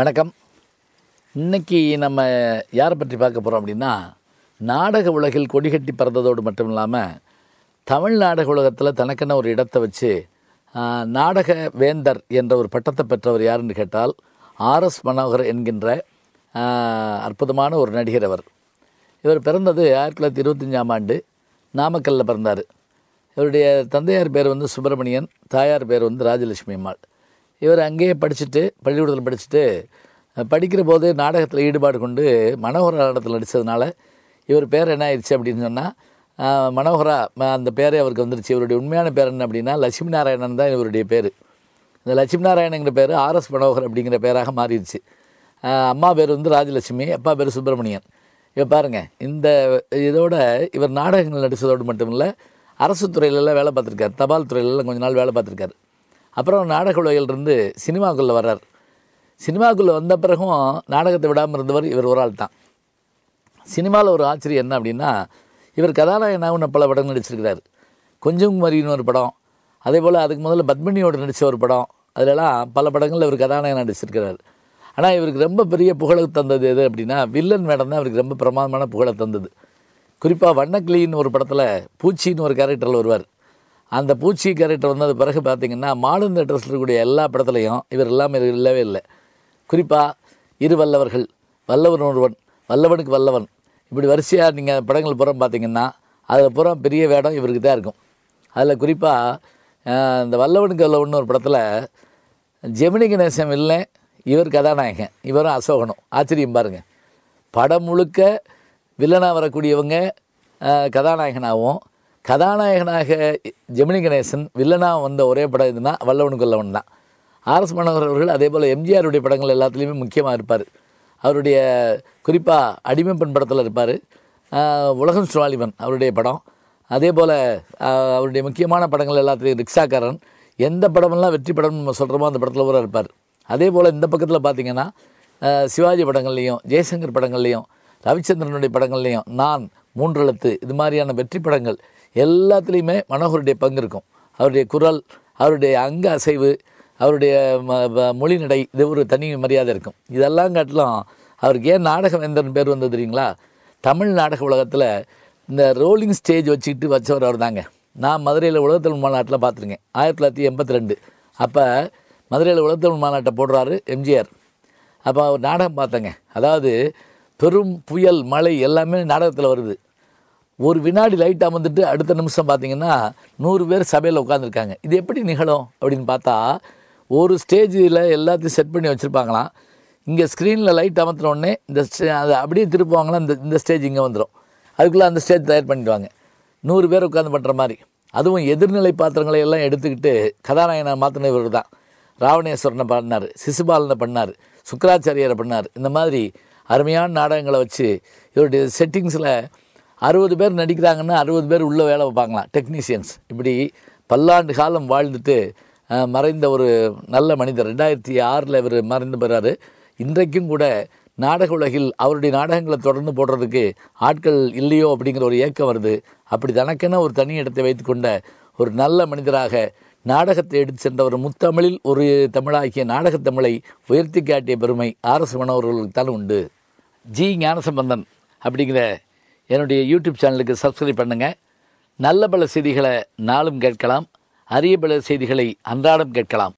வணக்கம் இன்றைக்கி நம்ம யாரை பற்றி பார்க்க போகிறோம் அப்படின்னா நாடக உலகில் கொடிகட்டி பறந்ததோடு மட்டும் இல்லாமல் தமிழ் நாடக உலகத்தில் தனக்கென ஒரு இடத்தை வச்சு நாடக வேந்தர் என்ற ஒரு பட்டத்தை பெற்றவர் யாருன்னு கேட்டால் ஆர்எஸ் மனோகர் என்கின்ற அற்புதமான ஒரு நடிகர் அவர் இவர் பிறந்தது ஆயிரத்தி தொள்ளாயிரத்தி இருபத்தஞ்சாம் ஆண்டு நாமக்கல்லில் பிறந்தார் இவருடைய தந்தையார் பேர் வந்து சுப்பிரமணியன் தாயார் பேர் வந்து ராஜலட்சுமி அம்மாள் இவர் அங்கேயே படிச்சுட்டு பள்ளிக்கூடத்தில் படிச்சுட்டு படிக்கிற போது நாடகத்தில் ஈடுபாடு கொண்டு மனோகரா நாடகத்தில் நடித்ததுனால இவர் பேர் என்ன ஆயிடுச்சு அப்படின்னு சொன்னால் மனோகரா அந்த பேரே அவருக்கு வந்துருச்சு இவருடைய உண்மையான பேர் என்ன அப்படின்னா லட்சுமி நாராயணன் தான் இவருடைய பேர் இந்த லட்சுமி நாராயணங்கிற பேர் ஆர்எஸ் மனோகர் அப்படிங்கிற பேராக மாறிடுச்சு அம்மா பேர் வந்து ராஜலட்சுமி அப்பா பேர் சுப்பிரமணியன் இப்போ பாருங்கள் இந்த இதோட இவர் நாடகங்கள் நடித்ததோடு மட்டும் இல்லை அரசு துறையிலெல்லாம் வேலை பார்த்துருக்காரு தபால் துறையிலலாம் கொஞ்ச நாள் வேலை பார்த்துருக்காரு அப்புறம் நாடக உலகிலிருந்து சினிமாக்குள்ளே வர்றார் சினிமாக்குள்ளே வந்த பிறகும் நாடகத்தை விடாமல் இருந்தவர் இவர் ஒரு ஆள் தான் சினிமாவில் ஒரு ஆச்சரியம் என்ன அப்படின்னா இவர் ஒன்று பல படம் நடிச்சிருக்கிறார் கொஞ்சம் மரியின்னு ஒரு படம் அதே போல் அதுக்கு முதல்ல பத்மினியோடு நடித்த ஒரு படம் அதிலலாம் பல படங்களில் இவர் கதாநாயகன் நடிச்சிருக்கிறார் ஆனால் இவருக்கு ரொம்ப பெரிய புகழை தந்தது எது அப்படின்னா வில்லன் மேடம் தான் இவருக்கு ரொம்ப பிரமாதமான புகழை தந்தது குறிப்பாக வண்ணக்கிளின்னு ஒரு படத்தில் பூச்சின்னு ஒரு கேரக்டரில் வருவார் அந்த பூச்சி கேரக்டர் வந்தது பிறகு பார்த்திங்கன்னா மாடர்ன் ட்ரெஸ்ஸில் இருக்கக்கூடிய எல்லா படத்துலையும் இவர் இல்லாமல் இல்லவே இல்லை குறிப்பாக இரு வல்லவர்கள் வல்லவன் ஒருவன் வல்லவனுக்கு வல்லவன் இப்படி வரிசையாக நீங்கள் படங்கள் புறம் பார்த்திங்கன்னா அதில் புறம் பெரிய வேடம் இவருக்கு தான் இருக்கும் அதில் குறிப்பாக இந்த வல்லவனுக்கு வல்லவன் ஒரு படத்தில் ஜெமினி கணேசம் இல்லை இவர் கதாநாயகன் இவரும் அசோகனும் ஆச்சரியம் பாருங்கள் படம் முழுக்க வில்லனாக வரக்கூடியவங்க கதாநாயகனாகவும் கதாநாயகனாக ஜெமினி கணேசன் வில்லனாக வந்த ஒரே படம் இதுனா வல்லவனுக்கு வல்லவன் தான் ஆர்எஸ் மனோகர் அவர்கள் அதே போல் எம்ஜிஆருடைய படங்கள் எல்லாத்துலேயுமே முக்கியமாக இருப்பார் அவருடைய குறிப்பாக அடிமை பெண் படத்தில் இருப்பார் உலகம் சுவாலிமன் அவருடைய படம் அதே போல் அவருடைய முக்கியமான படங்கள் எல்லாத்துலேயும் ரிக்ஷாக்காரன் எந்த படமெல்லாம் வெற்றி படம் நம்ம சொல்கிறோமோ அந்த படத்தில் கூட இருப்பார் அதே போல் இந்த பக்கத்தில் பார்த்திங்கன்னா சிவாஜி படங்கள்லேயும் ஜெய்சங்கர் படங்கள்லேயும் ரவிச்சந்திரனுடைய படங்கள்லேயும் நான் மூன்றெழுத்து இது மாதிரியான வெற்றி படங்கள் எல்லாத்துலேயுமே மனோகருடைய பங்கு இருக்கும் அவருடைய குரல் அவருடைய அங்க அசைவு அவருடைய மொழி நடை இது ஒரு தனி மரியாதை இருக்கும் இதெல்லாம் காட்டிலும் அவருக்கு ஏன் நாடகவேந்தன் பேர் வந்தது தெரியுங்களா தமிழ் நாடக உலகத்தில் இந்த ரோலிங் ஸ்டேஜ் வச்சுக்கிட்டு வச்சவர் அவர் தாங்க நான் மதுரையில் உலகத்தமிழ் மாநாட்டில் பார்த்துருக்கேன் ஆயிரத்தி தொள்ளாயிரத்தி எண்பத்தி ரெண்டு அப்போ மதுரையில் உலகத்தமிழ் மாநாட்டை போடுறாரு எம்ஜிஆர் அப்போ அவர் நாடகம் பார்த்தேங்க அதாவது பெரும் புயல் மழை எல்லாமே நாடகத்தில் வருது ஒரு வினாடி லைட் அமர்ந்துட்டு அடுத்த நிமிஷம் பார்த்தீங்கன்னா நூறு பேர் சபையில் உட்காந்துருக்காங்க இது எப்படி நிகழும் அப்படின்னு பார்த்தா ஒரு ஸ்டேஜில் எல்லாத்தையும் செட் பண்ணி வச்சுருப்பாங்களாம் இங்கே ஸ்க்ரீனில் லைட் அமர்த்தினோடனே இந்த ஸ்டே அதை அப்படியே திருப்புவாங்களா இந்த இந்த ஸ்டேஜ் இங்கே வந்துடும் அதுக்குள்ளே அந்த ஸ்டேஜ் தயார் பண்ணிடுவாங்க நூறு பேர் உட்காந்து பண்ணுற மாதிரி அதுவும் எதிர்நிலை பாத்திரங்களை எல்லாம் எடுத்துக்கிட்டு கதாநாயகனை மாற்றின இவர் தான் ராவணேஸ்வரனை பண்ணார் சிசுபாலனை பண்ணார் சுக்கராச்சாரியரை பண்ணார் இந்த மாதிரி அருமையான நாடகங்களை வச்சு இவருடைய செட்டிங்ஸில் அறுபது பேர் நடிக்கிறாங்கன்னா அறுபது பேர் உள்ளே வேலை வைப்பாங்களாம் டெக்னீஷியன்ஸ் இப்படி பல்லாண்டு காலம் வாழ்ந்துட்டு மறைந்த ஒரு நல்ல மனிதர் ரெண்டாயிரத்தி ஆறில் இவர் மறைந்து போகிறாரு இன்றைக்கும் கூட நாடக உலகில் அவருடைய நாடகங்களை தொடர்ந்து போடுறதுக்கு ஆட்கள் இல்லையோ அப்படிங்கிற ஒரு ஏக்கம் வருது அப்படி தனக்கென ஒரு தனி இடத்தை வைத்துக்கொண்ட ஒரு நல்ல மனிதராக நாடகத்தை எடுத்து சென்றவர் முத்தமிழில் ஒரு தமிழாகிய நாடகத்தமிழை உயர்த்தி காட்டிய பெருமை அரசு மனோர்களுக்கு தான் உண்டு ஜி ஞானசம்பந்தன் அப்படிங்கிற என்னுடைய யூடியூப் சேனலுக்கு சப்ஸ்கிரைப் பண்ணுங்கள் நல்ல பல செய்திகளை நாளும் கேட்கலாம் அரிய பல செய்திகளை அன்றாடம் கேட்கலாம்